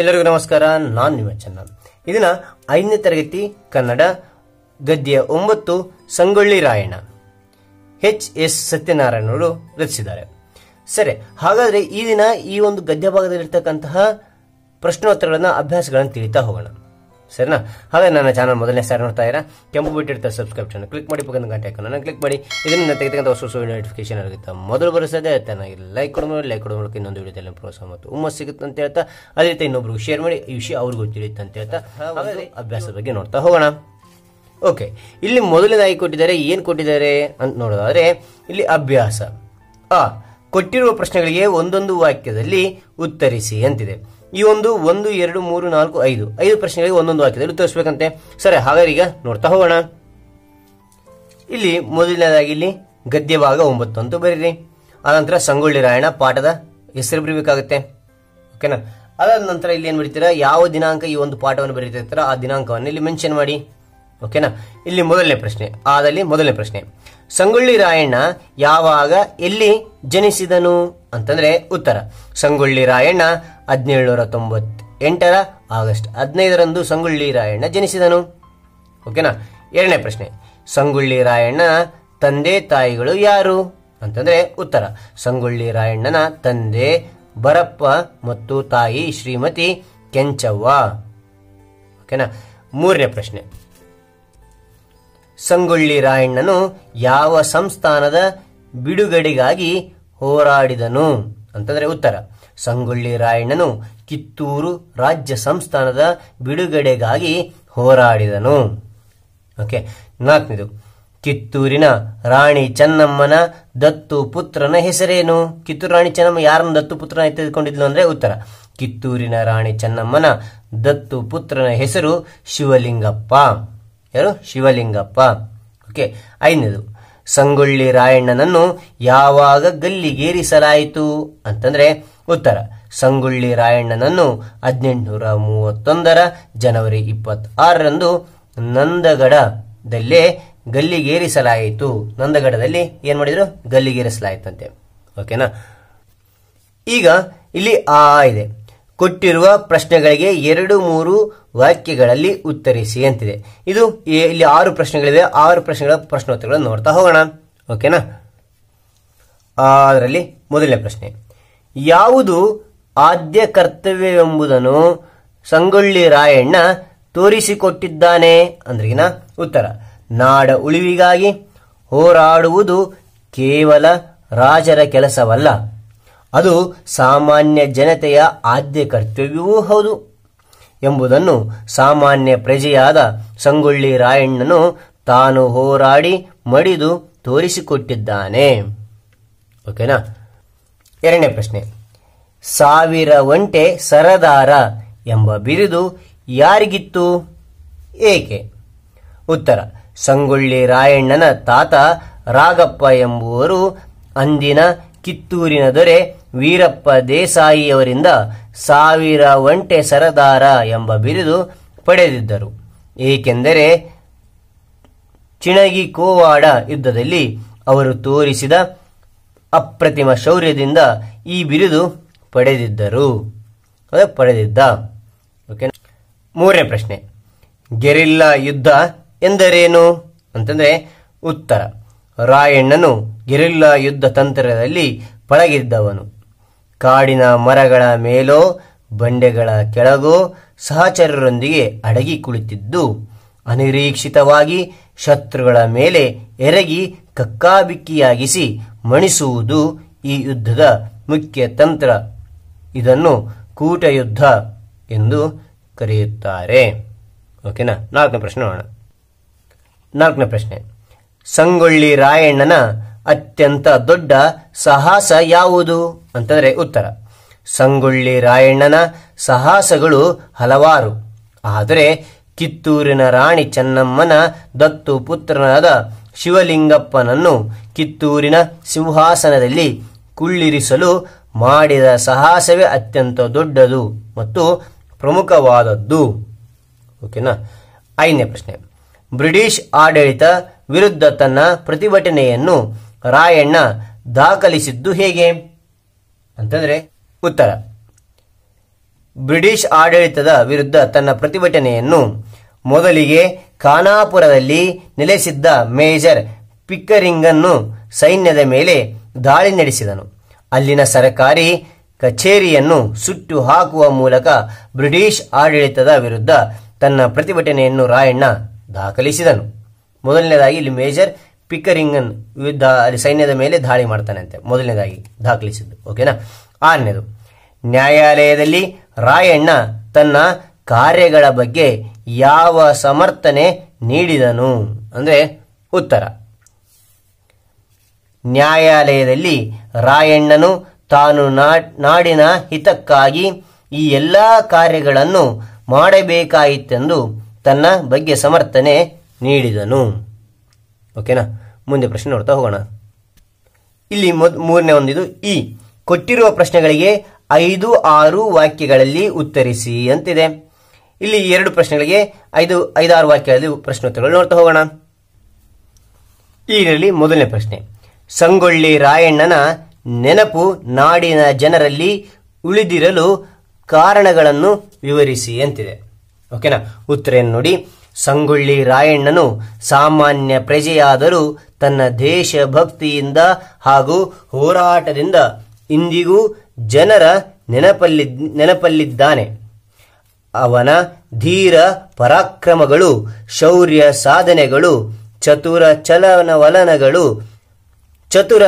ಎಲ್ಲರಿಗೂ ನಮಸ್ಕಾರ ನಾನು ನಿಮ್ಮ ಚೆನ್ನ ಇದನ್ನ ಐದನೇ ತರಗತಿ ಕನ್ನಡ ಗದ್ಯ ಒಂಬತ್ತು ಸಂಗೊಳ್ಳಿ ರಾಯಣ್ಣ ಎಚ್ ಎಸ್ ಸತ್ಯನಾರಾಯಣರು ರಚಿಸಿದ್ದಾರೆ ಸರಿ ಹಾಗಾದರೆ ಈ ದಿನ ಈ ಒಂದು ಗದ್ಯ ಭಾಗದಲ್ಲಿರ್ತಕ್ಕಂತಹ ಪ್ರಶ್ನೋತ್ತರಗಳನ್ನು ಅಭ್ಯಾಸಗಳನ್ನು ತಿಳಿತಾ ಹೋಗೋಣ ಸರಿನಾ ಹಾಗೆ ನನ್ನ ಚಾನಲ್ ಮೊದಲನೇ ಸಾರಿ ನೋಡ್ತಾ ಇರ ಕೆಂಪು ಬಿಟ್ಟಿರ್ತ ಸಬ್ಸ್ಕ್ರೈಬ್ ಕ್ಲಿಕ್ ಮಾಡಿ ಪಕ್ಕದ ಗಂಟೆ ಹಾಕೋಣ ಕ್ಲಿಕ್ ಮಾಡಿ ಇದರಿಂದ ತೆಗೆದಂಥ ಹೊಸ ಹೊಸ ನೋಟಿಫಿಕೇಶನ್ ಆಗುತ್ತೆ ಮೊದಲು ಬರೋಸದೆ ಚೆನ್ನಾಗಿ ಲೈಕ್ ಕೊಡೋ ಲೈಕ್ ಕೊಡೋ ಇನ್ನೊಂದು ವಿಡಿಯೋದಲ್ಲಿ ಪ್ರೋತ್ಸಾಹ ಮತ್ತು ಹುಮ್ಮ ಸಿಗುತ್ತೆ ಅಂತ ಹೇಳ್ತಾ ಅದೇ ರೀತಿ ಇನ್ನೊಬ್ರು ಶೇರ್ ಮಾಡಿ ಈ ವಿಷಯ ಅವ್ರಿಗೆ ಗೊತ್ತಿರುತ್ತೆ ಅಂತ ಹೇಳ್ತಾ ಅಭ್ಯಾಸದ ಬಗ್ಗೆ ನೋಡ್ತಾ ಹೋಗೋಣ ಓಕೆ ಇಲ್ಲಿ ಮೊದಲನೇದಾಗಿ ಕೊಟ್ಟಿದ್ದಾರೆ ಏನು ಕೊಟ್ಟಿದ್ದಾರೆ ಅಂತ ನೋಡೋದಾದರೆ ಇಲ್ಲಿ ಅಭ್ಯಾಸ ಆ ಕೊಟ್ಟಿರುವ ಪ್ರಶ್ನೆಗಳಿಗೆ ಒಂದೊಂದು ವಾಕ್ಯದಲ್ಲಿ ಉತ್ತರಿಸಿ ಅಂತಿದೆ ಈ ಒಂದು ಒಂದು ಎರಡು ಮೂರು ನಾಲ್ಕು ಐದು ಐದು ಪ್ರಶ್ನೆಗಳಿಗೆ ಒಂದೊಂದು ವಾಕ್ಯದಲ್ಲಿ ಉತ್ತರಿಸಬೇಕಂತೆ ಸರಿ ಹಾಗಾದ್ರೆ ಈಗ ನೋಡ್ತಾ ಹೋಗೋಣ ಇಲ್ಲಿ ಮೊದಲನೇದಾಗಿ ಇಲ್ಲಿ ಗದ್ಯ ಭಾಗ ಒಂಬತ್ತು ಅಂತೂ ಬರೀರಿ ಆನಂತರ ಸಂಗೊಳ್ಳಿ ರಾಯಣ ಪಾಠದ ಹೆಸರು ಬರೀಬೇಕಾಗುತ್ತೆ ಓಕೆನಾ ಅದಾದ ನಂತರ ಇಲ್ಲಿ ಏನು ಬರೀತೀರಾ ಯಾವ ದಿನಾಂಕ ಈ ಒಂದು ಪಾಠವನ್ನು ಬರೀತಿರ್ತಾರ ಆ ದಿನಾಂಕವನ್ನು ಇಲ್ಲಿ ಮೆನ್ಷನ್ ಮಾಡಿ ಓಕೆನಾ ಇಲ್ಲಿ ಮೊದಲನೇ ಪ್ರಶ್ನೆ ಆದಲ್ಲಿ ಮೊದಲನೇ ಪ್ರಶ್ನೆ ಸಂಗೊಳ್ಳಿ ರಾಯಣ್ಣ ಯಾವಾಗ ಎಲ್ಲಿ ಜನಿಸಿದನು ಅಂತಂದ್ರೆ ಉತ್ತರ ಸಂಗೊಳ್ಳಿ ರಾಯಣ್ಣ ಹದಿನೇಳುನೂರ ತೊಂಬತ್ತೆಂಟರ ಆಗಸ್ಟ್ ಹದಿನೈದರಂದು ಸಂಗೊಳ್ಳಿ ರಾಯಣ್ಣ ಜನಿಸಿದನು ಓಕೆನಾ ಎರಡನೇ ಪ್ರಶ್ನೆ ಸಂಗೊಳ್ಳಿ ರಾಯಣ್ಣ ತಂದೆ ತಾಯಿಗಳು ಯಾರು ಅಂತಂದ್ರೆ ಉತ್ತರ ಸಂಗೊಳ್ಳಿ ರಾಯಣ್ಣನ ತಂದೆ ಬರಪ್ಪ ಮತ್ತು ತಾಯಿ ಶ್ರೀಮತಿ ಕೆಂಚವ್ವ ಓಕೆನಾ ಮೂರನೇ ಪ್ರಶ್ನೆ ಸಂಗೊಳ್ಳಿ ರಾಯಣ್ಣನು ಯಾವ ಸಂಸ್ಥಾನದ ಬಿಡುಗಡೆಗಾಗಿ ಹೋರಾಡಿದನು ಅಂತಂದರೆ ಉತ್ತರ ಸಂಗೊಳ್ಳಿ ರಾಯಣ್ಣನು ಕಿತ್ತೂರು ರಾಜ್ಯ ಸಂಸ್ಥಾನದ ಬಿಡುಗಡೆಗಾಗಿ ಹೋರಾಡಿದನು ಓಕೆ ನಾಲ್ಕನೇದು ಕಿತ್ತೂರಿನ ರಾಣಿ ಚೆನ್ನಮ್ಮನ ದತ್ತು ಪುತ್ರನ ಹೆಸರೇನು ಕಿತ್ತೂರು ರಾಣಿ ಚೆನ್ನಮ್ಮ ಯಾರನ್ನು ದತ್ತು ಪುತ್ರನ ತೆಗೆದುಕೊಂಡಿದ್ಲು ಅಂದರೆ ಉತ್ತರ ಕಿತ್ತೂರಿನ ರಾಣಿ ಚೆನ್ನಮ್ಮನ ದತ್ತು ಪುತ್ರನ ಹೆಸರು ಶಿವಲಿಂಗಪ್ಪ ಯಾರು ಶಿವಲಿಂಗಪ್ಪ ಓಕೆ ಐದನೇದು ಸಂಗೊಳ್ಳಿ ರಾಯಣ್ಣನನ್ನು ಯಾವಾಗ ಗಲ್ಲಿಗೇರಿಸಲಾಯಿತು ಅಂತಂದ್ರೆ ಉತ್ತರ ಸಂಗೊಳ್ಳಿ ರಾಯಣ್ಣನನ್ನು ಹದಿನೆಂಟುನೂರ ಮೂವತ್ತೊಂದರ ಜನವರಿ ಇಪ್ಪತ್ತಾರರಂದು ನಂದಗಡದಲ್ಲೇ ಗಲ್ಲಿಗೇರಿಸಲಾಯಿತು ನಂದಗಡದಲ್ಲಿ ಏನು ಮಾಡಿದ್ರು ಗಲ್ಲಿಗೇರಿಸಲಾಯಿತಂತೆ ಓಕೆನಾ ಈಗ ಇಲ್ಲಿ ಆ ಇದೆ ಕೊಟ್ಟಿರುವ ಪ್ರಶ್ನೆಗಳಿಗೆ ಎರಡು ಮೂರು ವಾಕ್ಯಗಳಲ್ಲಿ ಉತ್ತರಿಸಿ ಅಂತಿದೆ ಇದು ಇಲ್ಲಿ ಆರು ಪ್ರಶ್ನೆಗಳಿವೆ ಆರು ಪ್ರಶ್ನೆಗಳ ಪ್ರಶ್ನೋತ್ತರಗಳನ್ನು ನೋಡ್ತಾ ಹೋಗೋಣ ಓಕೆನಾ ಅದರಲ್ಲಿ ಮೊದಲನೇ ಪ್ರಶ್ನೆ ಯಾವುದು ಆದ್ಯ ಕರ್ತವ್ಯವೆಂಬುದನ್ನು ಸಂಗೊಳ್ಳಿ ರಾಯಣ್ಣ ತೋರಿಸಿಕೊಟ್ಟಿದ್ದಾನೆ ಅಂದ್ರಿಗಿನ ಉತ್ತರ ನಾಡ ಉಳಿವಿಗಾಗಿ ಹೋರಾಡುವುದು ಕೇವಲ ರಾಜರ ಕೆಲಸವಲ್ಲ ಅದು ಸಾಮಾನ್ಯ ಜನತೆಯ ಆದ್ಯ ಕರ್ತವ್ಯವೂ ಹೌದು ಎಂಬುದನ್ನು ಸಾಮಾನ್ಯ ಪ್ರಜೆಯಾದ ಸಂಗೊಳ್ಳಿ ರಾಯಣ್ಣನು ತಾನು ಹೋರಾಡಿ ಮಡಿದು ತೋರಿಸಿಕೊಟ್ಟಿದ್ದಾನೆ ಓಕೆನಾ ಎರಡನೇ ಪ್ರಶ್ನೆ ಸಾವಿರ ಒಂಟೆ ಸರದಾರ ಎಂಬ ಬಿರುದು ಯಾರಿಗಿತ್ತು ಏಕೆ ಉತ್ತರ ಸಂಗೊಳ್ಳಿ ರಾಯಣ್ಣನ ತಾತ ರಾಗಪ್ಪ ಎಂಬುವರು ಅಂದಿನ ಕಿತ್ತೂರಿನ ದೊರೆ ವೀರಪ್ಪ ದೇಸಾಯಿಯವರಿಂದ ಸಾವಿರ ಒಂಟೆ ಸರದಾರ ಎಂಬ ಬಿರುದು ಪಡೆದಿದ್ದರು ಏಕೆಂದರೆ ಚಿಣಗಿ ಕೋವಾಡ ಯುದ್ಧದಲ್ಲಿ ಅವರು ತೋರಿಸಿದ ಅಪ್ರತಿಮ ಶೌರ್ಯದಿಂದ ಈ ಬಿರುದು ಪಡೆದಿದ್ದರು ಪಡೆದಿದ್ದ ಓಕೆ ಮೂರನೇ ಪ್ರಶ್ನೆ ಗೆರಿಲ್ಲಾ ಯುದ್ಧ ಎಂದರೇನು ಅಂತಂದರೆ ಉತ್ತರ ರಾಯಣ್ಣನು ಗೆರಿಲ್ಲಾ ಯುದ್ಧ ತಂತ್ರದಲ್ಲಿ ಪಳಗಿದ್ದವನು ಕಾಡಿನ ಮರಗಳ ಮೇಲೋ ಬಂಡೆಗಳ ಕೆಳಗೋ ಸಹಚರರೊಂದಿಗೆ ಅಡಗಿ ಕುಳಿತಿದ್ದು ಅನಿರೀಕ್ಷಿತವಾಗಿ ಶತ್ರುಗಳ ಮೇಲೆ ಎರಗಿ ಕಕ್ಕಾಬಿಕ್ಕಿಯಾಗಿಸಿ ಮಣಿಸುವುದು ಈ ಯುದ್ಧದ ಮುಖ್ಯ ತಂತ್ರ ಇದನ್ನು ಕೂಟ ಯುದ್ಧ ಎಂದು ಕರೆಯುತ್ತಾರೆ ಓಕೆನಾ ನಾಲ್ಕನೇ ಪ್ರಶ್ನೆ ನಾಲ್ಕನೇ ಪ್ರಶ್ನೆ ಸಂಗೊಳ್ಳಿ ರಾಯಣ್ಣನ ಅತ್ಯಂತ ದೊಡ್ಡ ಸಾಹಸ ಯಾವುದು ಅಂತಂದರೆ ಉತ್ತರ ಸಂಗೊಳ್ಳಿ ರಾಯಣ್ಣನ ಸಾಹಸಗಳು ಹಲವಾರು ಆದರೆ ಕಿತ್ತೂರಿನ ರಾಣಿ ಚೆನ್ನಮ್ಮನ ದತ್ತು ಪುತ್ರನಾದ ಶಿವಲಿಂಗಪ್ಪನನ್ನು ಕಿತ್ತೂರಿನ ಸಿಂಹಾಸನದಲ್ಲಿ ಕುಳ್ಳಿರಿಸಲು ಮಾಡಿದ ಸಾಹಸವೇ ಅತ್ಯಂತ ದೊಡ್ಡದು ಮತ್ತು ಪ್ರಮುಖವಾದದ್ದು ಓಕೆನಾ ಐದನೇ ಪ್ರಶ್ನೆ ಬ್ರಿಟಿಷ್ ಆಡಳಿತ ವಿರುದ್ಧ ತನ್ನ ಪ್ರತಿಭಟನೆಯನ್ನು ರಾಯಣ್ಣ ದಾಖಲಿಸಿದ್ದು ಹೇಗೆ ಅಂತಂದ್ರೆ ಉತ್ತರ ಬ್ರಿಟಿಷ್ ಆಡಳಿತದ ವಿರುದ್ಧ ತನ್ನ ಪ್ರತಿಭಟನೆಯನ್ನು ಮೊದಲಿಗೆ ಖಾನಾಪುರದಲ್ಲಿ ನೆಲೆಸಿದ್ದ ಮೇಜರ್ ಪಿಕ್ಕರಿಂಗನ್ನು ಸೈನ್ಯದ ಮೇಲೆ ದಾಳಿ ನಡೆಸಿದನು ಅಲ್ಲಿನ ಸರಕಾರಿ ಕಚೇರಿಯನ್ನು ಸುಟ್ಟು ಹಾಕುವ ಮೂಲಕ ಬ್ರಿಟಿಷ್ ಆಡಳಿತದ ವಿರುದ್ಧ ತನ್ನ ಪ್ರತಿಭಟನೆಯನ್ನು ರಾಯಣ್ಣ ದಾಖಲಿಸಿದನು ಮೊದಲನೇದಾಗಿ ಇಲ್ಲಿ ಮೇಜರ್ ಪಿಕರಿಂಗನ್ ಅಲ್ಲಿ ಸೈನ್ಯದ ಮೇಲೆ ದಾಳಿ ಮಾಡ್ತಾನಂತೆ ಮೊದಲನೇದಾಗಿ ದಾಖಲಿಸಿದ್ದು ಓಕೆನಾ ಆರನೇದು ನ್ಯಾಯಾಲಯದಲ್ಲಿ ರಾಯಣ್ಣ ತನ್ನ ಕಾರ್ಯಗಳ ಬಗ್ಗೆ ಯಾವ ಸಮರ್ಥನೆ ನೀಡಿದನು ಅಂದರೆ ಉತ್ತರ ನ್ಯಾಯಾಲಯದಲ್ಲಿ ರಾಯಣ್ಣನು ತಾನು ನಾಡಿನ ಹಿತಕ್ಕಾಗಿ ಈ ಎಲ್ಲ ಕಾರ್ಯಗಳನ್ನು ಮಾಡಬೇಕಾಯಿತೆಂದು ತನ್ನ ಬಗ್ಗೆ ಸಮರ್ಥನೆ ನೀಡಿದನು ಓಕೆನಾ ಮುಂದೆ ಪ್ರಶ್ನೆ ನೋಡ್ತಾ ಹೋಗೋಣ ಇಲ್ಲಿ ಮೂರನೇ ಒಂದಿದು ಇ ಕೊಟ್ಟಿರುವ ಪ್ರಶ್ನೆಗಳಿಗೆ ಐದು ಆರು ವಾಕ್ಯಗಳಲ್ಲಿ ಉತ್ತರಿಸಿ ಅಂತಿದೆ ಇಲ್ಲಿ ಎರಡು ಪ್ರಶ್ನೆಗಳಿಗೆ ಐದು ಐದಾರು ವಾಕ್ಯಗಳಲ್ಲಿ ಪ್ರಶ್ನೋತ್ತರಗಳು ನೋಡ್ತಾ ಹೋಗೋಣ ಈಗರಲ್ಲಿ ಮೊದಲನೇ ಪ್ರಶ್ನೆ ಸಂಗೊಳ್ಳಿ ರಾಯಣ್ಣನ ನೆನಪು ನಾಡಿನ ಜನರಲ್ಲಿ ಉಳಿದಿರಲು ಕಾರಣಗಳನ್ನು ವಿವರಿಸಿ ಅಂತಿದೆ ಓಕೆನಾ ಉತ್ತರ ನೋಡಿ ಸಂಗೊಳ್ಳಿ ರಾಯಣ್ಣನು ಸಾಮಾನ್ಯ ಪ್ರಜೆಯಾದರೂ ತನ್ನ ದೇಶಭಕ್ತಿಯಿಂದ ಹಾಗೂ ಹೋರಾಟದಿಂದ ಇಂದಿಗೂ ಜನರ ನೆನಪಲ್ಲಿ ನೆನಪಲ್ಲಿದ್ದಾನೆ ಅವನ ಧೀರ ಪರಾಕ್ರಮಗಳು ಶೌರ್ಯ ಸಾಧನೆಗಳು ಚತುರ ಚಲನವಲನಗಳು ಚತುರ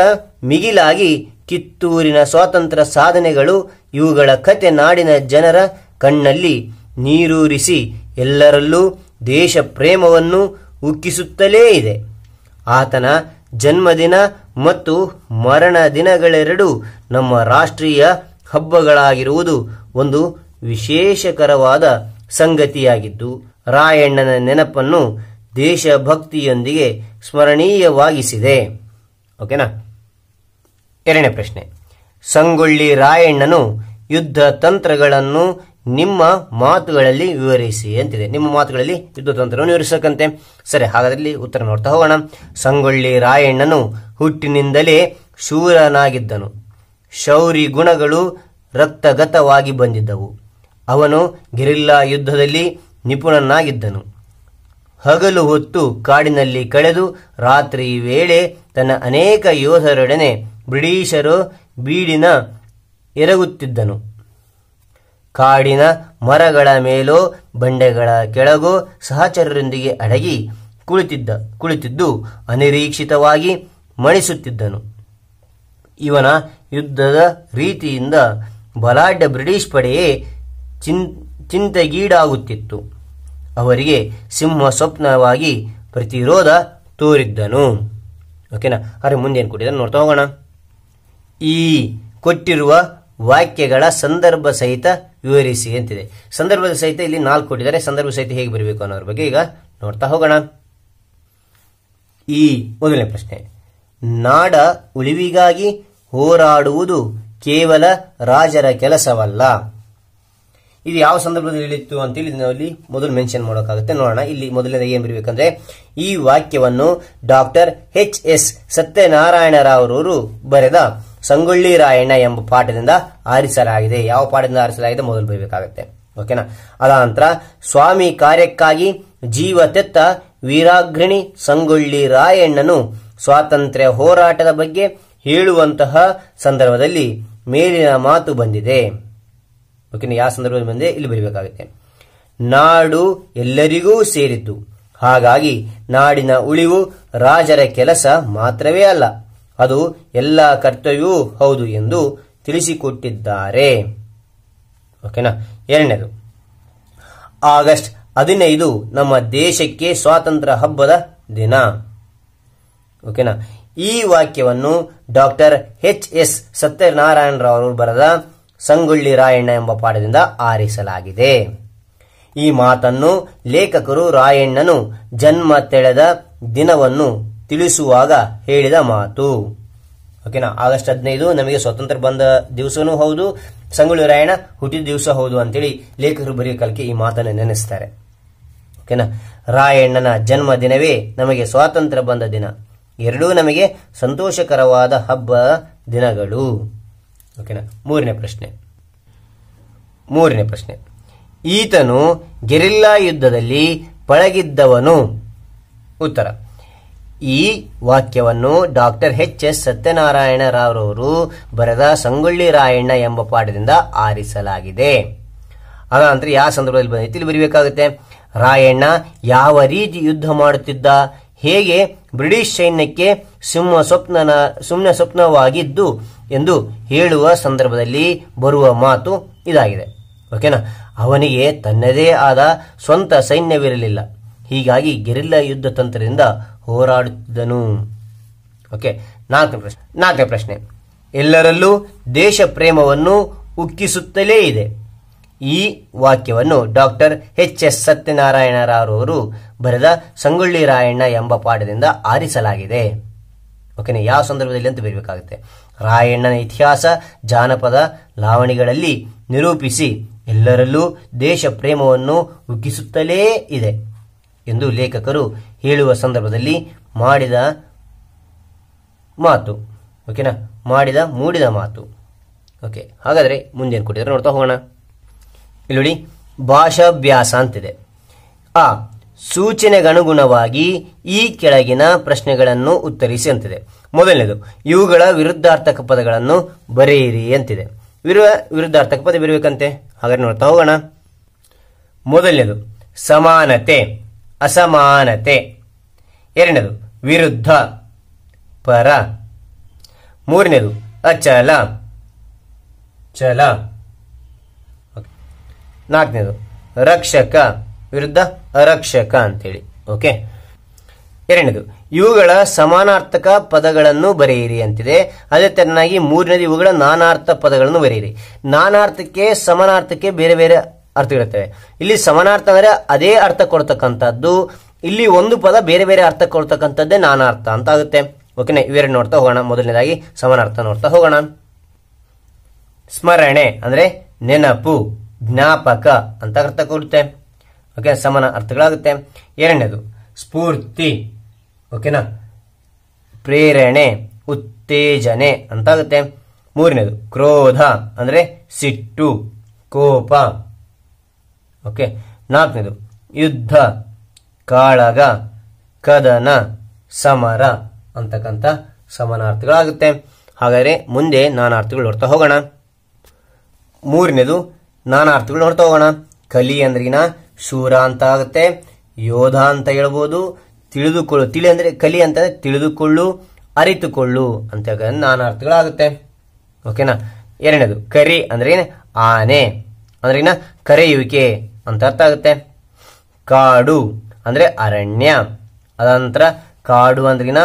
ಮಿಗಿಲಾಗಿ ಕಿತ್ತೂರಿನ ಸ್ವಾತಂತ್ರ್ಯ ಸಾಧನೆಗಳು ಇವುಗಳ ಕತೆ ನಾಡಿನ ಜನರ ಕಣ್ಣಲ್ಲಿ ನೀರೂರಿಸಿ ಎಲ್ಲರಲ್ಲೂ ದೇಶ ಪ್ರೇಮವನ್ನು ಉಕ್ಕಿಸುತ್ತಲೇ ಇದೆ ಆತನ ಜನ್ಮದಿನ ಮತ್ತು ಮರಣ ದಿನಗಳೆರಡೂ ನಮ್ಮ ರಾಷ್ಟ್ರೀಯ ಹಬ್ಬಗಳಾಗಿರುವುದು ಒಂದು ವಿಶೇಷಕರವಾದ ಸಂಗತಿಯಾಗಿದ್ದು ರಾಯಣ್ಣನ ನೆನಪನ್ನು ದೇಶಭಕ್ತಿಯೊಂದಿಗೆ ಸ್ಮರಣೀಯವಾಗಿಸಿದೆ ಓಕೆನಾ ಎರಡನೇ ಪ್ರಶ್ನೆ ಸಂಗೊಳ್ಳಿ ರಾಯಣ್ಣನು ಯುದ್ಧ ತಂತ್ರಗಳನ್ನು ನಿಮ್ಮ ಮಾತುಗಳಲ್ಲಿ ವಿವರಿಸಿ ಅಂತಿದೆ ನಿಮ್ಮ ಮಾತುಗಳಲ್ಲಿ ಯುದ್ಧ ತಂತ್ರವನ್ನು ವಿವರಿಸಕಂತೆ ಸರಿ ಹಾಗಾದ್ರೆ ಉತ್ತರ ನೋಡ್ತಾ ಹೋಗೋಣ ಸಂಗೊಳ್ಳಿ ರಾಯಣ್ಣನು ಹುಟ್ಟಿನಿಂದಲೇ ಶೂರನಾಗಿದ್ದನು ಶೌರಿ ಗುಣಗಳು ರಕ್ತಗತವಾಗಿ ಬಂದಿದ್ದವು ಅವನು ಗೆರಿಲ್ಲಾ ಯುದ್ಧದಲ್ಲಿ ನಿಪುಣನಾಗಿದ್ದನು ಹಗಲು ಹೊತ್ತು ಕಾಡಿನಲ್ಲಿ ಕಳೆದು ರಾತ್ರಿ ವೇಳೆ ತನ್ನ ಅನೇಕ ಯೋಧರೊಡನೆ ಬ್ರಿಟಿಷರು ಬೀಡಿನ ಎರಗುತ್ತಿದ್ದನು ಕಾಡಿನ ಮರಗಳ ಮೇಲೋ ಬಂಡೆಗಳ ಕೆಳಗೋ ಸಹಚರರೊಂದಿಗೆ ಅಡಗಿ ಕುಳಿತಿದ್ದ ಕುಳಿತಿದ್ದು ಅನಿರೀಕ್ಷಿತವಾಗಿ ಮಣಿಸುತ್ತಿದ್ದನು ಇವನ ಯುದ್ಧದ ರೀತಿಯಿಂದ ಬಲಾಢ್ಯ ಬ್ರಿಟಿಷ್ ಪಡೆಯೇ ಚಿನ್ ಚಿಂತೆಗೀಡಾಗುತ್ತಿತ್ತು ಅವರಿಗೆ ಸಿಂಹ ಸ್ವಪ್ನವಾಗಿ ಪ್ರತಿರೋಧ ತೋರಿದ್ದನು ಓಕೆನಾ ಅರೆ ಮುಂದೇನು ಕೊಟ್ಟಿದ್ದಾನೆ ನೋಡ್ತಾ ಹೋಗೋಣ ಈ ಕೊಟ್ಟಿರುವ ವಾಕ್ಯಗಳ ಸಂದರ್ಭ ಸಹಿತ ವಿವರಿಸಿ ಅಂತಿದೆ ಸಂದರ್ಭದ ಸಹಿತ ಇಲ್ಲಿ ನಾಲ್ಕು ಕೊಟ್ಟಿದ್ದಾರೆ ಸಂದರ್ಭ ಸಹಿತ ಹೇಗೆ ಬರಬೇಕು ಅನ್ನೋದ್ರ ಬಗ್ಗೆ ಈಗ ನೋಡ್ತಾ ಹೋಗೋಣ ಈ ಮೊದಲನೇ ಪ್ರಶ್ನೆ ನಾಡ ಉಳಿವಿಗಾಗಿ ಹೋರಾಡುವುದು ಕೇವಲ ರಾಜರ ಕೆಲಸವಲ್ಲ ಇದು ಯಾವ ಸಂದರ್ಭದಲ್ಲಿ ಹೇಳಿತ್ತು ಅಂತೇಳಿ ಇಲ್ಲಿ ಮೊದಲು ಮೆನ್ಷನ್ ಮಾಡೋಕ್ಕಾಗುತ್ತೆ ನೋಡೋಣ ಇಲ್ಲಿ ಮೊದಲನೇ ಏನು ಬರಬೇಕಂದ್ರೆ ಈ ವಾಕ್ಯವನ್ನು ಡಾಕ್ಟರ್ ಎಚ್ ಎಸ್ ಸತ್ಯನಾರಾಯಣ ಬರೆದ ಸಂಗೊಳ್ಳಿ ರಾಯಣ್ಣ ಎಂಬ ಪಾಠದಿಂದ ಆರಿಸಲಾಗಿದೆ ಯಾವ ಪಾಠದಿಂದ ಆರಿಸಲಾಗಿದೆ ಮೊದಲು ಬರಬೇಕಾಗತ್ತೆ ಓಕೆನಾ ಅದ ನಂತರ ಸ್ವಾಮಿ ಕಾರ್ಯಕ್ಕಾಗಿ ಜೀವ ತೆತ್ತ ವೀರಾಗ್ರಣಿ ಸಂಗೊಳ್ಳಿ ರಾಯಣ್ಣನು ಸ್ವಾತಂತ್ರ್ಯ ಹೋರಾಟದ ಬಗ್ಗೆ ಹೇಳುವಂತಹ ಸಂದರ್ಭದಲ್ಲಿ ಮೇಲಿನ ಮಾತು ಬಂದಿದೆ ಓಕೆನಾ ಯಾವ ಸಂದರ್ಭದಲ್ಲಿ ಬಂದಿದೆ ಇಲ್ಲಿ ಬರೀಬೇಕಾಗುತ್ತೆ ನಾಡು ಎಲ್ಲರಿಗೂ ಸೇರಿದ್ದು ಹಾಗಾಗಿ ನಾಡಿನ ಉಳಿವು ರಾಜರ ಕೆಲಸ ಮಾತ್ರವೇ ಅಲ್ಲ ಅದು ಎಲ್ಲ ಕರ್ತವ್ಯವೂ ಹೌದು ಎಂದು ತಿಳಿಸಿಕೊಟ್ಟಿದ್ದಾರೆ ಓಕೆನಾ ಎರಡನೇದು ಆಗಸ್ಟ್ ಹದಿನೈದು ನಮ್ಮ ದೇಶಕ್ಕೆ ಸ್ವಾತಂತ್ರ್ಯ ಹಬ್ಬದ ದಿನ ಓಕೆನಾ ಈ ವಾಕ್ಯವನ್ನು ಡಾಕ್ಟರ್ ಎಚ್ ಎಸ್ ರವರು ಬರೆದ ಸಂಗೊಳ್ಳಿ ರಾಯಣ್ಣ ಎಂಬ ಪಾಠದಿಂದ ಆರಿಸಲಾಗಿದೆ ಈ ಮಾತನ್ನು ಲೇಖಕರು ರಾಯಣ್ಣನು ಜನ್ಮ ತೆಳೆದ ದಿನವನ್ನು ತಿಳಿಸುವಾಗ ಹೇಳಿದ ಮಾತು ಓಕೆನಾ ಆಗಸ್ಟ್ ಹದಿನೈದು ನಮಗೆ ಸ್ವತಂತ್ರ ಬಂದ ದಿವಸನೂ ಹೌದು ಸಂಗೊಳ್ಳಿ ರಾಯಣ್ಣ ಹುಟ್ಟಿದ ದಿವಸ ಹೌದು ಅಂತೇಳಿ ಲೇಖಕರು ಬರೆಯೋ ಕಲಿಕೆ ಈ ಮಾತನ್ನು ನೆನೆಸ್ತಾರೆ ಓಕೆನಾ ರಾಯಣ್ಣನ ಜನ್ಮ ದಿನವೇ ನಮಗೆ ಸ್ವಾತಂತ್ರ್ಯ ಬಂದ ದಿನ ಎರಡೂ ನಮಗೆ ಸಂತೋಷಕರವಾದ ಹಬ್ಬ ದಿನಗಳು ಓಕೆನಾ ಮೂರನೇ ಪ್ರಶ್ನೆ ಮೂರನೇ ಪ್ರಶ್ನೆ ಈತನು ಗೆರಿಲ್ಲಾ ಯುದ್ಧದಲ್ಲಿ ಪಳಗಿದ್ದವನು ಉತ್ತರ ಈ ವಾಕ್ಯವನ್ನು ಡಾಕ್ಟರ್ ಎಚ್ ಎಸ್ ಸತ್ಯನಾರಾಯಣ ರಾವ್ರವರು ಬರೆದ ಸಂಗೊಳ್ಳಿ ರಾಯಣ್ಣ ಎಂಬ ಪಾಠದಿಂದ ಆರಿಸಲಾಗಿದೆ ಅದಂದ್ರೆ ಯಾವ ಸಂದರ್ಭದಲ್ಲಿ ಬಂದೈತಿ ಇಲ್ಲಿ ಬರೀಬೇಕಾಗುತ್ತೆ ರಾಯಣ್ಣ ಯಾವ ರೀತಿ ಯುದ್ಧ ಮಾಡುತ್ತಿದ್ದ ಹೇಗೆ ಬ್ರಿಟಿಷ್ ಸೈನ್ಯಕ್ಕೆ ಸಿಂಹ ಸ್ವಪ್ನನ ಸುಮ್ಮನೆ ಸ್ವಪ್ನವಾಗಿದ್ದು ಎಂದು ಹೇಳುವ ಸಂದರ್ಭದಲ್ಲಿ ಬರುವ ಮಾತು ಇದಾಗಿದೆ ಓಕೆನಾ ಅವನಿಗೆ ತನ್ನದೇ ಆದ ಸ್ವಂತ ಸೈನ್ಯವಿರಲಿಲ್ಲ ಹೀಗಾಗಿ ಗೆರಿಲ್ಲಾ ಯುದ್ಧ ತಂತ್ರದಿಂದ ಹೋರಾಡುತ್ತಿದ್ದನು ಓಕೆ ನಾಲ್ಕನೇ ಪ್ರಶ್ನೆ ನಾಲ್ಕನೇ ಪ್ರಶ್ನೆ ಎಲ್ಲರಲ್ಲೂ ದೇಶ ಪ್ರೇಮವನ್ನು ಉಕ್ಕಿಸುತ್ತಲೇ ಇದೆ ಈ ವಾಕ್ಯವನ್ನು ಡಾಕ್ಟರ್ ಎಚ್ ಎಸ್ ಸತ್ಯನಾರಾಯಣರವರು ಬರೆದ ಸಂಗೊಳ್ಳಿ ರಾಯಣ್ಣ ಎಂಬ ಪಾಠದಿಂದ ಆರಿಸಲಾಗಿದೆ ಓಕೆನೇ ಯಾವ ಸಂದರ್ಭದಲ್ಲಿ ಅಂತ ಬರಬೇಕಾಗುತ್ತೆ ರಾಯಣ್ಣನ ಇತಿಹಾಸ ಜಾನಪದ ಲಾವಣಿಗಳಲ್ಲಿ ನಿರೂಪಿಸಿ ಎಲ್ಲರಲ್ಲೂ ದೇಶ ಪ್ರೇಮವನ್ನು ಉಗ್ಗಿಸುತ್ತಲೇ ಇದೆ ಎಂದು ಲೇಖಕರು ಹೇಳುವ ಸಂದರ್ಭದಲ್ಲಿ ಮಾಡಿದ ಮಾತು ಓಕೆನಾ ಮಾಡಿದ ಮೂಡಿದ ಮಾತು ಓಕೆ ಹಾಗಾದರೆ ಮುಂದೇನು ಕೊಟ್ಟಿದ್ದಾರೆ ನೋಡ್ತಾ ಹೋಗೋಣ ಇಲ್ಲಿ ನೋಡಿ ಭಾಷಾಭ್ಯಾಸ ಅಂತಿದೆ ಆ ಸೂಚನೆಗನುಗುಣವಾಗಿ ಈ ಕೆಳಗಿನ ಪ್ರಶ್ನೆಗಳನ್ನು ಉತ್ತರಿಸಿ ಅಂತಿದೆ ಮೊದಲನೇದು ಇವುಗಳ ವಿರುದ್ಧಾರ್ಥಕ ಪದಗಳನ್ನು ಬರೆಯಿರಿ ಅಂತಿದೆ ವಿರುವ ವಿರುದ್ಧಾರ್ಥಕ ಪದ ಬಿರಬೇಕಂತೆ ಹಾಗಾದ್ರೆ ನೋಡ್ತಾ ಹೋಗೋಣ ಮೊದಲನೇದು ಸಮಾನತೆ ಅಸಮಾನತೆ ಎರಡನೇದು ವಿರುದ್ಧ ಪರ ಮೂರನೇದು ಅಚಲ ಚಲ ನಾಲ್ಕನೇದು ರಕ್ಷಕ ವಿರುದ್ಧ ಅರಕ್ಷಕ ಅಂತೇಳಿ ಓಕೆ ಎರಡನೇದು ಇವುಗಳ ಸಮಾನಾರ್ಥಕ ಪದಗಳನ್ನು ಬರೆಯಿರಿ ಅಂತಿದೆ ಅದೇ ತರನಾಗಿ ಮೂರನೇದು ಇವುಗಳ ನಾನಾರ್ಥ ಪದಗಳನ್ನು ಬರೆಯಿರಿ ನಾನಾರ್ಥಕ್ಕೆ ಸಮಾನಾರ್ಥಕ್ಕೆ ಬೇರೆ ಬೇರೆ ಅರ್ಥ ಇರುತ್ತೆ ಇಲ್ಲಿ ಸಮಾನಾರ್ಥ ಅಂದರೆ ಅದೇ ಅರ್ಥ ಕೊಡ್ತಕ್ಕಂಥದ್ದು ಇಲ್ಲಿ ಒಂದು ಪದ ಬೇರೆ ಬೇರೆ ಅರ್ಥ ಕೊಡ್ತಕ್ಕಂಥದ್ದೇ ನಾನಾರ್ಥ ಅಂತ ಆಗುತ್ತೆ ಓಕೆನಾ ಇವೆರಡು ನೋಡ್ತಾ ಹೋಗೋಣ ಮೊದಲನೇದಾಗಿ ಸಮಾನಾರ್ಥ ನೋಡ್ತಾ ಹೋಗೋಣ ಸ್ಮರಣೆ ಅಂದರೆ ನೆನಪು ಜ್ಞಾಪಕ ಅಂತ ಅರ್ಥ ಕೊಡುತ್ತೆ ಓಕೆ ಸಮಾನ ಅರ್ಥಗಳಾಗುತ್ತೆ ಎರಡನೇದು ಸ್ಫೂರ್ತಿ ಓಕೆನಾ ಪ್ರೇರಣೆ ಉತ್ತೇಜನೆ ಅಂತಾಗುತ್ತೆ ಮೂರನೇದು ಕ್ರೋಧ ಅಂದರೆ ಸಿಟ್ಟು ಕೋಪ ಓಕೆ ನಾಲ್ಕನೇದು ಯುದ್ಧ ಕಾಳಗ ಕದನ ಸಮರ ಅಂತಕ್ಕಂಥ ಸಮಾನಾರ್ಥಗಳಾಗುತ್ತೆ ಹಾಗಾದರೆ ಮುಂದೆ ನಾನಾರ್ಥಗಳು ನೋಡ್ತಾ ಹೋಗೋಣ ಮೂರನೇದು ನಾನಾರ್ಥಗಳು ನೋಡ್ತಾ ಹೋಗೋಣ ಕಲಿ ಅಂದ್ರಿನ ಶೂರ ಅಂತ ಆಗುತ್ತೆ ಯೋಧ ಅಂತ ಹೇಳ್ಬೋದು ತಿಳಿದುಕೊಳ್ಳು ತಿಳಿ ಅಂದರೆ ಕಲಿ ಅಂತಂದರೆ ತಿಳಿದುಕೊಳ್ಳು ಅರಿತುಕೊಳ್ಳು ಅಂತ ನಾನಾರ್ಥಗಳಾಗುತ್ತೆ ಓಕೆನಾ ಎರಡನೇದು ಕರಿ ಅಂದ್ರೆ ಆನೆ ಅಂದ್ರೆ ಕರೆಯುವಿಕೆ ಅಂತ ಅರ್ಥ ಆಗುತ್ತೆ ಕಾಡು ಅಂದರೆ ಅರಣ್ಯ ಅದಂತರ ಕಾಡು ಅಂದ್ರಿನ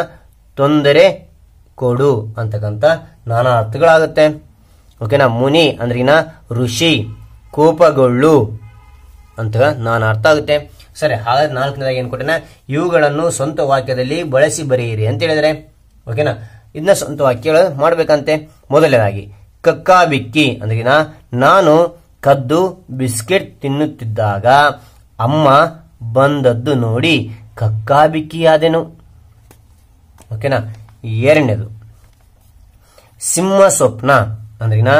ತೊಂದರೆ ಕೊಡು ಅಂತಕ್ಕಂಥ ನಾನಾ ಅರ್ಥಗಳಾಗುತ್ತೆ ಓಕೆನಾ ಮುನಿ ಅಂದ್ರಗಿನ ಋಷಿ ಕೋಪಗೊಳ್ಳು ಅಂತ ನಾನು ಅರ್ಥ ಆಗುತ್ತೆ ಸರಿ ಹಾಗಾದ್ರೆ ನಾಲ್ಕನೇದಾಗಿ ಏನು ಕೊಟ್ಟೆನ ಇವುಗಳನ್ನು ಸ್ವಂತ ವಾಕ್ಯದಲ್ಲಿ ಬಳಸಿ ಬರೆಯಿರಿ ಅಂತ ಹೇಳಿದರೆ ಓಕೆನಾ ಇದನ್ನ ಸ್ವಂತ ವಾಕ್ಯಗಳು ಮಾಡಬೇಕಂತೆ ಮೊದಲನೇದಾಗಿ ಕಕ್ಕಾ ಬಿಕ್ಕಿ ನಾನು ಕದ್ದು ಬಿಸ್ಕೆಟ್ ತಿನ್ನುತ್ತಿದ್ದಾಗ ಅಮ್ಮ ಬಂದದ್ದು ನೋಡಿ ಕಕ್ಕಾಬಿಕ್ಕಿಯಾದೆನು ಓಕೆನಾ ಎರಡನೇದು ಸಿಂಹ ಸ್ವಪ್ನ ಅಂದ್ರಿನ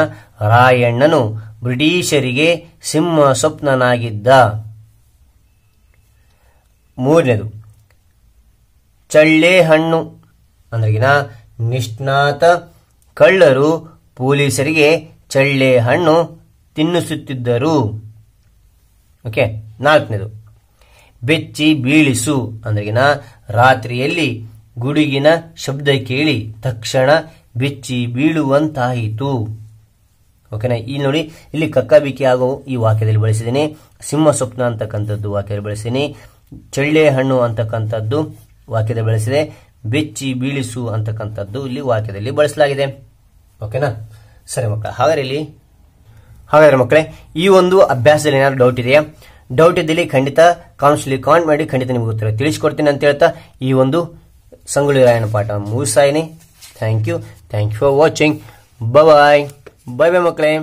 ರಾಯಣ್ಣನು ಬ್ರಿಟಿಷರಿಗೆ ಸಿಂಹ ಸ್ವಪ್ನನಾಗಿದ್ದ ಮೂರನೇದು ಚಳ್ಳೆ ಹಣ್ಣು ಅಂದ್ರಿನ ನಿಷ್ಣಾತ ಕಳ್ಳರು ಪೊಲೀಸರಿಗೆ ಚಳ್ಳೆ ಹಣ್ಣು ತಿನ್ನಿಸುತ್ತಿದ್ದರು ಓಕೆ ನಾಲ್ಕನೇದು ಬೆಚ್ಚಿ ಬೀಳಿಸು ಅಂದ್ರೆಗಿನ ರಾತ್ರಿಯಲ್ಲಿ ಗುಡುಗಿನ ಶಬ್ದ ಕೇಳಿ ತಕ್ಷಣ ಬೆಚ್ಚಿ ಬೀಳುವಂತಾಯಿತು ಓಕೆನಾ ಈ ನೋಡಿ ಇಲ್ಲಿ ಕಕ್ಕಬಿಕ್ಕಿ ಆಗೋ ಈ ವಾಕ್ಯದಲ್ಲಿ ಬಳಸಿದ್ದೀನಿ ಸಿಂಹ ಸ್ವಪ್ನ ಅಂತಕ್ಕಂಥದ್ದು ವಾಕ್ಯದಲ್ಲಿ ಬಳಸಿದ್ದೀನಿ ಚಳ್ಳೆ ಹಣ್ಣು ಅಂತಕ್ಕಂಥದ್ದು ವಾಕ್ಯದಲ್ಲಿ ಬಳಸಿದೆ ಬೆಚ್ಚಿ ಬೀಳಿಸು ಅಂತಕ್ಕಂಥದ್ದು ಇಲ್ಲಿ ವಾಕ್ಯದಲ್ಲಿ ಬಳಸಲಾಗಿದೆ ಓಕೆನಾ ಸರಿ ಮಕ್ಕಳ ಹಾಗಾದ್ರೆ ಇಲ್ಲಿ ಹಾಗಾದ್ರೆ ಮಕ್ಕಳೇ ಈ ಒಂದು ಅಭ್ಯಾಸದಲ್ಲಿ ಏನಾದ್ರು ಡೌಟ್ ಇದೆಯಾ ಡೌಟ್ ಇದ್ದಲ್ಲಿ ಖಂಡಿತ ಕಾನ್ಸ್ಟಲಿ ಕಾಂಟ್ ಮಾಡಿ ಖಂಡಿತ ನಿಮ್ಗೆ ಗೊತ್ತಿರೋ ತಿಳಿಸ್ಕೊಡ್ತೀನಿ ಅಂತ ಹೇಳ್ತಾ ಈ ಒಂದು ಸಂಗೊಳ್ಳಿ ಪಾಠ ಮುಗಿಸ್ತಾ thank you thank you for watching bye bye bye ಮಕ್ಕಳೇ